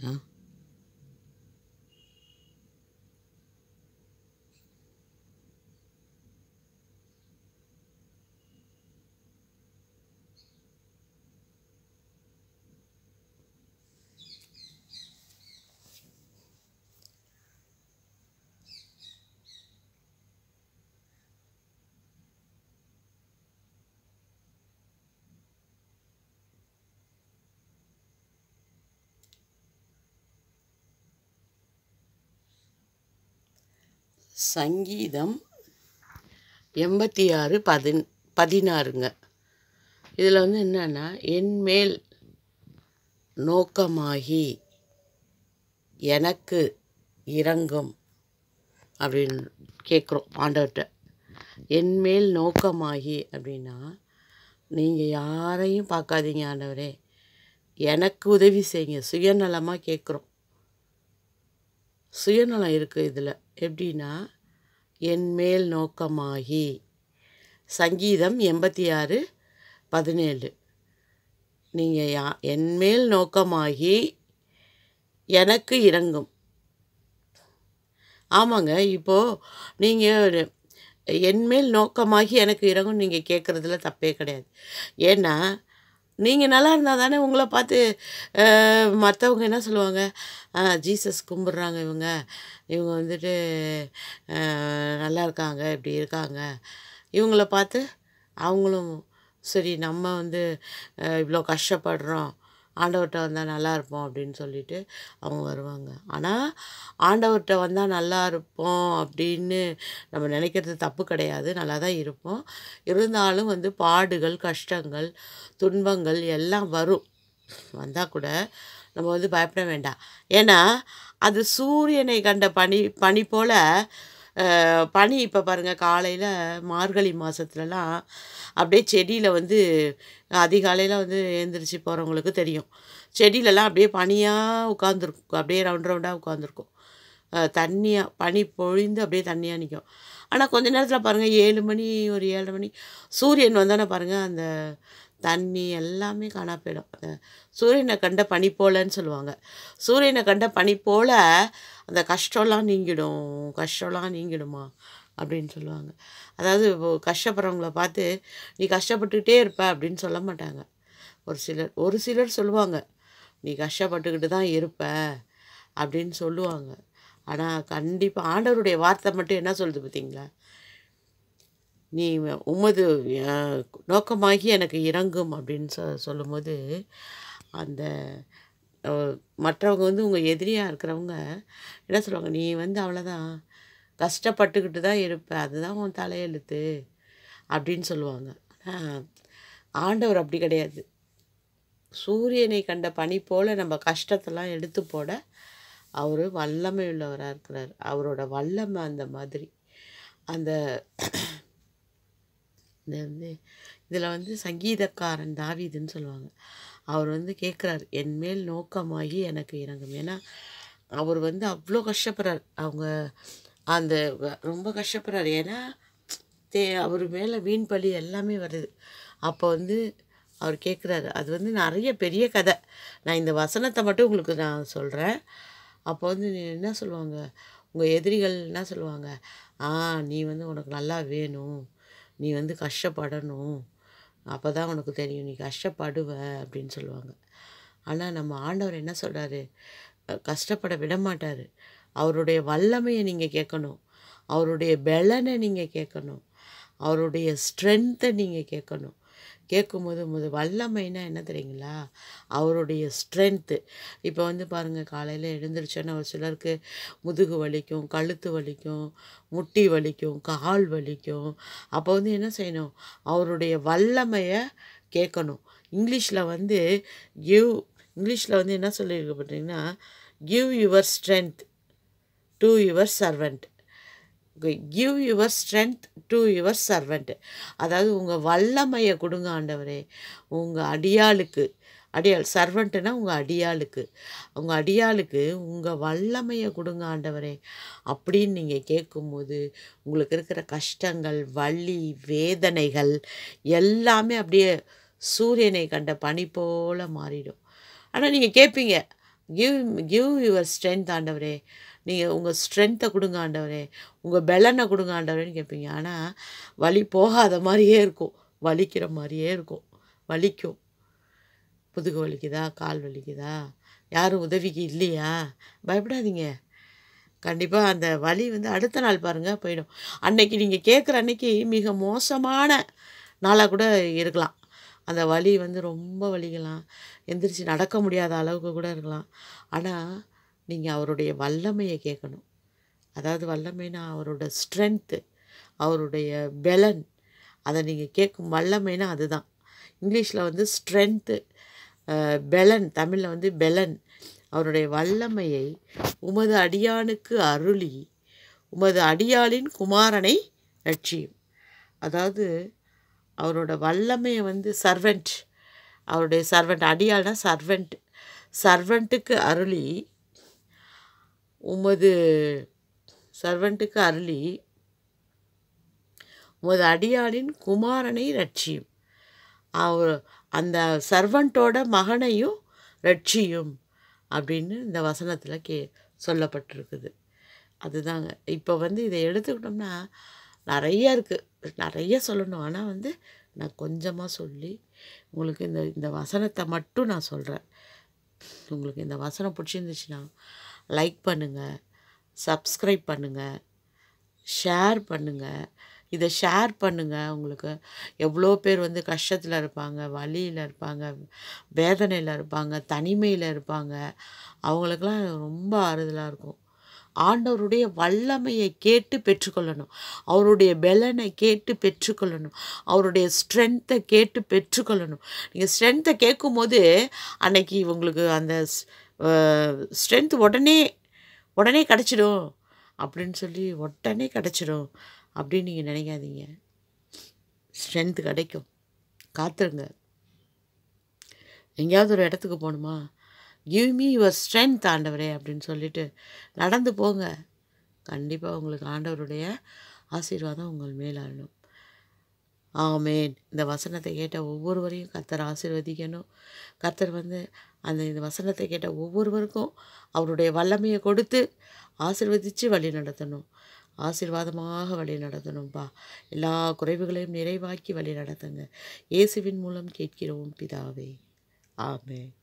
Yeah. சங்கீதம் எண்பத்தி ஆறு பதின் பதினாறுங்க இதில் வந்து என்னென்னா என்மேல் நோக்கமாகி எனக்கு இறங்கும் அப்படின்னு கேட்குறோம் ஆண்டவர்கிட்ட என்மேல் நோக்கமாகி அப்படின்னா நீங்கள் யாரையும் பார்க்காதீங்க ஆண்டவரே எனக்கு உதவி செய்யுங்க சுயநலமாக கேட்குறோம் சுயநலம் இருக்குது இதில் எப்படின்னா என்மேல் நோக்கமாகி சங்கீதம் எண்பத்தி ஆறு பதினேழு நீங்கள் யா என்மேல் நோக்கமாகி எனக்கு இறங்கும் ஆமாங்க இப்போது நீங்கள் என்மேல் நோக்கமாகி எனக்கு இறங்கும் நீங்கள் கேட்குறதுல தப்பே கிடையாது ஏன்னா நீங்கள் நல்லா இருந்தால் தானே உங்களை பார்த்து மற்றவங்க என்ன சொல்லுவாங்க ஜீசஸ் கும்பிட்றாங்க இவங்க இவங்க வந்துட்டு நல்லா இருக்காங்க இப்படி இருக்காங்க இவங்கள பார்த்து அவங்களும் சரி நம்ம வந்து இவ்வளோ கஷ்டப்படுறோம் ஆண்டவர்கிட்ட வந்தால் நல்லா இருப்போம் அப்படின்னு சொல்லிட்டு அவங்க வருவாங்க ஆனால் ஆண்டவர்கிட்ட வந்தால் நல்லா இருப்போம் அப்படின்னு நம்ம நினைக்கிறது தப்பு கிடையாது நல்லா தான் இருப்போம் இருந்தாலும் வந்து பாடுகள் கஷ்டங்கள் துன்பங்கள் எல்லாம் வரும் வந்தால் கூட நம்ம வந்து பயப்பட வேண்டாம் ஏன்னா அது சூரியனை கண்ட பனி பனி போல் பனி இப்போ பாருங்கள் காலையில் மார்கழி மாதத்துலலாம் அப்படியே செடியில் வந்து அதிகாலையில் வந்து எழுந்திரிச்சு போகிறவங்களுக்கு தெரியும் செடியிலலாம் அப்படியே பனியாக உட்காந்துருக்கும் அப்படியே ரவுண்ட் ரவுண்டாக உட்காந்துருக்கும் தண்ணியாக பனி பொழிந்து அப்படியே தண்ணியாக நிற்கும் ஆனால் கொஞ்ச நேரத்தில் பாருங்கள் ஏழு மணி ஒரு ஏழரை மணி சூரியன் வந்தோன்னே பாருங்கள் அந்த தண்ணி எல்லாமே காணா போயிடும் அந்த சூரியனை கண்ட பனி போலன்னு சொல்லுவாங்க சூரியனை கண்ட பனி போல் அந்த கஷ்டம்லாம் நீங்கிடும் கஷ்டம்லாம் நீங்கிடுமா அப்படின்னு சொல்லுவாங்க அதாவது கஷ்டப்படுறவங்கள பார்த்து நீ கஷ்டப்பட்டுக்கிட்டே இருப்ப அப்படின்னு சொல்ல மாட்டாங்க ஒரு சிலர் ஒரு சிலர் சொல்லுவாங்க நீ கஷ்டப்பட்டுக்கிட்டு தான் இருப்ப அப்படின்னு சொல்லுவாங்க ஆனால் கண்டிப்பாக ஆண்டவருடைய வார்த்தை மட்டும் என்ன சொல்லுது பார்த்தீங்களா நீ உமது நோக்கமாகி எனக்கு இறங்கும் அப்படின்னு சொ சொல்லும்போது அந்த மற்றவங்க வந்து உங்கள் எதிரியாக இருக்கிறவங்க என்ன சொல்லுவாங்க நீ வந்து அவ்வளோதான் கஷ்டப்பட்டுக்கிட்டு தான் இருப்ப அதுதான் உன் தலையெழுத்து அப்படின்னு சொல்லுவாங்க ஆனால் ஆண்டவர் அப்படி கிடையாது சூரியனை கண்ட பனி போல் நம்ம கஷ்டத்தெல்லாம் எடுத்து போட அவர் வல்லமை உள்ளவராக இருக்கிறார் அவரோட வல்லமை அந்த மாதிரி அந்த இந்த வந்து இதில் வந்து சங்கீதக்காரன் தாவிதுன்னு சொல்லுவாங்க அவர் வந்து கேட்குறாரு என்மேல் நோக்கமாகி எனக்கு இறங்கும் ஏன்னா அவர் வந்து அவ்வளோ கஷ்டப்படுறார் அவங்க அந்த ரொம்ப கஷ்டப்படுறார் ஏன்னா தே அவர் மேலே வீண் பழி எல்லாமே வருது அப்போ வந்து அவர் கேட்குறாரு அது வந்து நிறைய பெரிய கதை நான் இந்த வசனத்தை மட்டும் உங்களுக்கு நான் சொல்கிறேன் அப்போ வந்து என்ன சொல்லுவாங்க உங்கள் எதிரிகள் என்ன சொல்லுவாங்க ஆ நீ வந்து உனக்கு நல்லா வேணும் நீ வந்து கஷ்டப்படணும் அப்போ தான் உனக்கு தெரியும் நீ கஷ்டப்படுவ அப்படின்னு சொல்லுவாங்க ஆனால் நம்ம ஆண்டவர் என்ன சொல்கிறாரு கஷ்டப்பட விட மாட்டார் அவருடைய வல்லமையை நீங்கள் கேட்கணும் அவருடைய பலனை நீங்கள் கேட்கணும் அவருடைய ஸ்ட்ரென்த்தை நீங்கள் கேட்கணும் கேட்கும்போது போது வல்லமைனா என்ன தெரியுங்களா அவருடைய ஸ்ட்ரென்த்து இப்போ வந்து பாருங்கள் காலையில் எழுந்திரிச்சோன்னா ஒரு சிலருக்கு முதுகு வலிக்கும் கழுத்து வலிக்கும் முட்டி வலிக்கும் கால் வலிக்கும் அப்போ வந்து என்ன செய்யணும் அவருடைய வல்லமையை கேட்கணும் இங்கிலீஷில் வந்து கிவ் இங்கிலீஷில் வந்து என்ன சொல்லியிருக்க பார்த்தீங்கன்னா give your strength to your servant give your strength to your servant அதாவது உங்கள் வல்லமையை கொடுங்க ஆண்டவரே உங்கள் அடியாளுக்கு அடியாள் சர்வெண்ட்டுனா உங்கள் அடியாளுக்கு உங்கள் அடியாளுக்கு உங்கள் வல்லமையை கொடுங்க ஆண்டவரே அப்படின்னு நீங்கள் கேட்கும்போது உங்களுக்கு இருக்கிற கஷ்டங்கள் வலி வேதனைகள் எல்லாமே அப்படியே சூரியனை கண்ட பனி போல் மாறிடும் ஆனால் நீங்கள் கேட்பீங்க கிவ் கிவ் யுவர் ஸ்ட்ரென்த் ஆண்டவரே நீங்கள் உங்கள் ஸ்ட்ரென்த்தை கொடுங்க ஆண்டவரே உங்கள் பெலனை கொடுங்க ஆண்டவரேன்னு கேட்பீங்க ஆனால் வலி போகாத மாதிரியே இருக்கும் வலிக்கிற மாதிரியே இருக்கும் வலிக்கும் புதுகு வலிக்குதா கால் வலிக்குதா யாரும் உதவிக்கு இல்லையா பயப்படாதீங்க கண்டிப்பாக அந்த வலி வந்து அடுத்த நாள் பாருங்கள் போயிடும் அன்னைக்கு நீங்கள் கேட்குற அன்னைக்கு மிக மோசமான நாளாக கூட இருக்கலாம் அந்த வலி வந்து ரொம்ப வலிக்கலாம் எந்திரிச்சு நடக்க முடியாத அளவுக்கு கூட இருக்கலாம் ஆனால் நீங்கள் அவருடைய வல்லமையை கேட்கணும் அதாவது வல்லமைனா அவரோட ஸ்ட்ரென்த்து அவருடைய பெலன் அதை நீங்கள் கேட்கும் வல்லமைனா அதுதான் இங்கிலீஷில் வந்து ஸ்ட்ரென்த்து பெலன் தமிழில் வந்து பெலன் அவருடைய வல்லமையை உமது அடியானுக்கு அருளி உமது அடியாளின் குமாரனை லட்சியம் அதாவது அவரோட வல்லமையை வந்து சர்வெண்ட் அவருடைய சர்வெண்ட் அடியாள்னா சர்வெண்ட் சர்வெண்ட்டுக்கு அருளி உமது சர்வெண்ட்டுக்கு அருளி உமது அடியாளின் குமாரனை ரட்சியும் அவர் அந்த சர்வெண்ட்டோட மகனையும் ரட்சியும் அப்படின்னு இந்த வசனத்தில் கே சொல்லப்பட்டிருக்குது அதுதாங்க இப்போ வந்து இதை எடுத்துக்கிட்டோம்னா நிறையா இருக்குது நிறைய சொல்லணும் ஆனால் வந்து நான் கொஞ்சமாக சொல்லி உங்களுக்கு இந்த இந்த வசனத்தை மட்டும் நான் சொல்கிறேன் உங்களுக்கு இந்த வசனம் பிடிச்சிருந்துச்சுன்னா லைக் பண்ணுங்கள் சப்ஸ்கிரைப் பண்ணுங்கள் ஷேர் பண்ணுங்கள் இதை ஷேர் பண்ணுங்கள் உங்களுக்கு எவ்வளோ பேர் வந்து கஷ்டத்தில் இருப்பாங்க வழியில் இருப்பாங்க வேதனையில் இருப்பாங்க தனிமையில் இருப்பாங்க அவங்களுக்கெல்லாம் ரொம்ப ஆறுதலாக இருக்கும் ஆண்டவருடைய வல்லமையை கேட்டு பெற்றுக்கொள்ளணும் அவருடைய பலனை கேட்டு பெற்றுக்கொள்ளணும் அவருடைய ஸ்ட்ரென்த்தை கேட்டு பெற்றுக்கொள்ளணும் நீங்கள் ஸ்ட்ரென்த்தை கேட்கும்போது அன்னைக்கு உங்களுக்கு அந்த ஸ்ட்ரென்த் உடனே உடனே கிடச்சிடும் அப்படின்னு சொல்லி உடனே கிடச்சிடும் அப்படின்னு நீங்கள் நினைக்காதீங்க ஸ்ட்ரென்த்து கிடைக்கும் காத்துருங்க எங்கேயாவது ஒரு இடத்துக்கு போகணுமா கிவ் மீ யுவர் ஸ்ட்ரென்த் ஆண்டவரே அப்படின்னு சொல்லிட்டு நடந்து போங்க கண்டிப்பாக உங்களுக்கு ஆண்டவருடைய ஆசீர்வாதம் உங்கள் மேலாளும் ஆமேன் இந்த வசனத்தை கேட்ட ஒவ்வொருவரையும் கர்த்தர் ஆசீர்வதிக்கணும் கர்த்தர் வந்து அந்த இந்த வசனத்தை கேட்ட ஒவ்வொருவருக்கும் அவருடைய வல்லமையை கொடுத்து ஆசிர்வதித்து வழி நடத்தணும் ஆசீர்வாதமாக வழி நடத்தணும்ப்பா எல்லா குறைவுகளையும் நிறைவாக்கி வழி நடத்துங்க இயேசுவின் மூலம் கேட்கிறோம் பிதாவே ஆமேன்